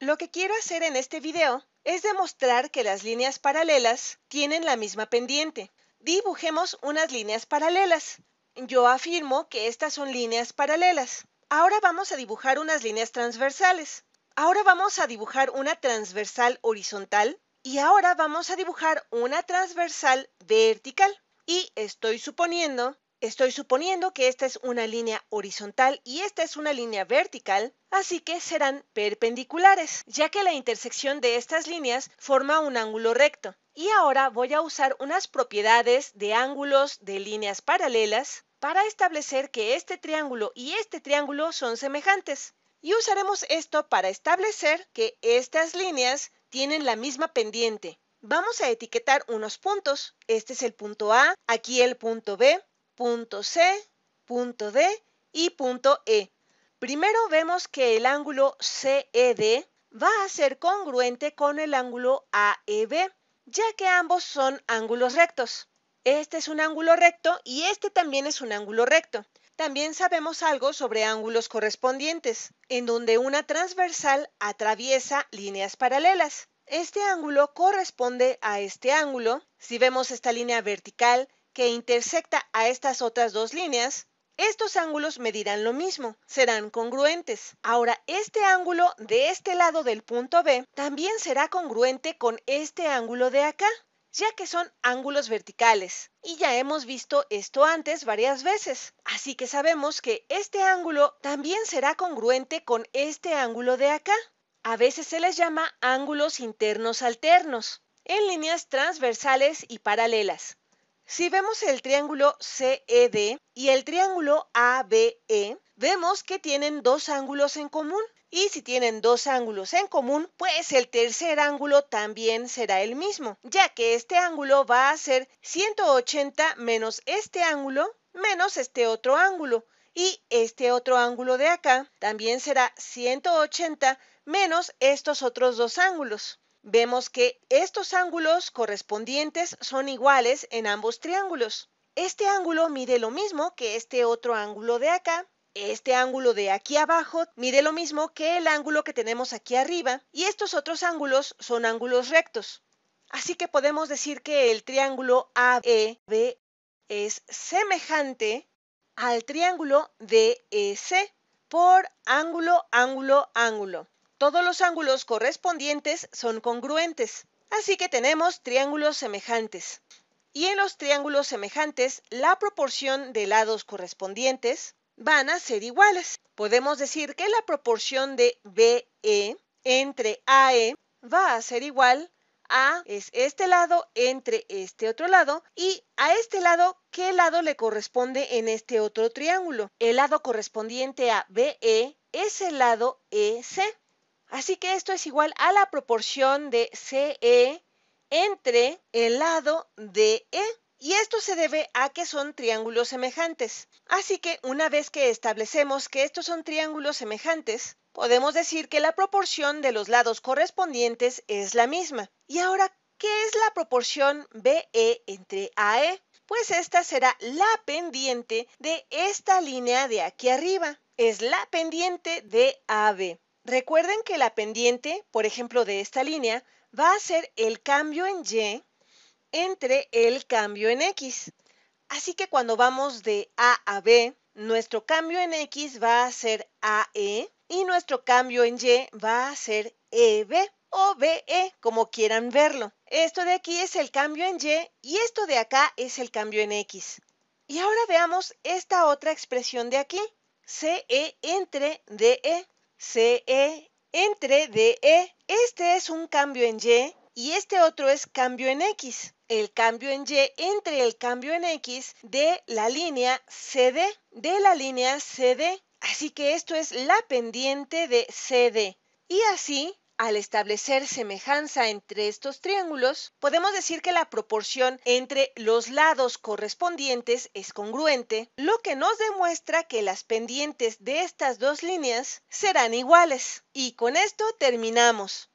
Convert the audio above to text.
Lo que quiero hacer en este video es demostrar que las líneas paralelas tienen la misma pendiente. Dibujemos unas líneas paralelas. Yo afirmo que estas son líneas paralelas. Ahora vamos a dibujar unas líneas transversales. Ahora vamos a dibujar una transversal horizontal y ahora vamos a dibujar una transversal vertical. Y estoy suponiendo Estoy suponiendo que esta es una línea horizontal y esta es una línea vertical, así que serán perpendiculares, ya que la intersección de estas líneas forma un ángulo recto. Y ahora voy a usar unas propiedades de ángulos de líneas paralelas para establecer que este triángulo y este triángulo son semejantes. Y usaremos esto para establecer que estas líneas tienen la misma pendiente. Vamos a etiquetar unos puntos. Este es el punto A, aquí el punto B, punto C, punto D y punto E. Primero vemos que el ángulo CED va a ser congruente con el ángulo AEB, ya que ambos son ángulos rectos. Este es un ángulo recto y este también es un ángulo recto. También sabemos algo sobre ángulos correspondientes, en donde una transversal atraviesa líneas paralelas. Este ángulo corresponde a este ángulo. Si vemos esta línea vertical, que intersecta a estas otras dos líneas, estos ángulos medirán lo mismo, serán congruentes. Ahora, este ángulo de este lado del punto B también será congruente con este ángulo de acá, ya que son ángulos verticales. Y ya hemos visto esto antes varias veces, así que sabemos que este ángulo también será congruente con este ángulo de acá. A veces se les llama ángulos internos alternos, en líneas transversales y paralelas. Si vemos el triángulo CED y el triángulo ABE, vemos que tienen dos ángulos en común. Y si tienen dos ángulos en común, pues el tercer ángulo también será el mismo, ya que este ángulo va a ser 180 menos este ángulo menos este otro ángulo. Y este otro ángulo de acá también será 180 menos estos otros dos ángulos vemos que estos ángulos correspondientes son iguales en ambos triángulos. Este ángulo mide lo mismo que este otro ángulo de acá. Este ángulo de aquí abajo mide lo mismo que el ángulo que tenemos aquí arriba y estos otros ángulos son ángulos rectos. Así que podemos decir que el triángulo AEB es semejante al triángulo DEC por ángulo, ángulo, ángulo. Todos los ángulos correspondientes son congruentes, así que tenemos triángulos semejantes. Y en los triángulos semejantes, la proporción de lados correspondientes van a ser iguales. Podemos decir que la proporción de BE entre AE va a ser igual a es este lado entre este otro lado y a este lado, ¿qué lado le corresponde en este otro triángulo? El lado correspondiente a BE es el lado EC. Así que esto es igual a la proporción de CE entre el lado de e, Y esto se debe a que son triángulos semejantes. Así que una vez que establecemos que estos son triángulos semejantes, podemos decir que la proporción de los lados correspondientes es la misma. Y ahora, ¿qué es la proporción BE entre AE? Pues esta será la pendiente de esta línea de aquí arriba. Es la pendiente de AB. Recuerden que la pendiente, por ejemplo, de esta línea, va a ser el cambio en Y entre el cambio en X. Así que cuando vamos de A a B, nuestro cambio en X va a ser AE y nuestro cambio en Y va a ser EB o BE, como quieran verlo. Esto de aquí es el cambio en Y y esto de acá es el cambio en X. Y ahora veamos esta otra expresión de aquí, CE entre DE. CE e, entre DE. E. Este es un cambio en Y y este otro es cambio en X. El cambio en Y entre el cambio en X de la línea CD, de la línea CD. Así que esto es la pendiente de CD. Y así al establecer semejanza entre estos triángulos, podemos decir que la proporción entre los lados correspondientes es congruente, lo que nos demuestra que las pendientes de estas dos líneas serán iguales. Y con esto terminamos.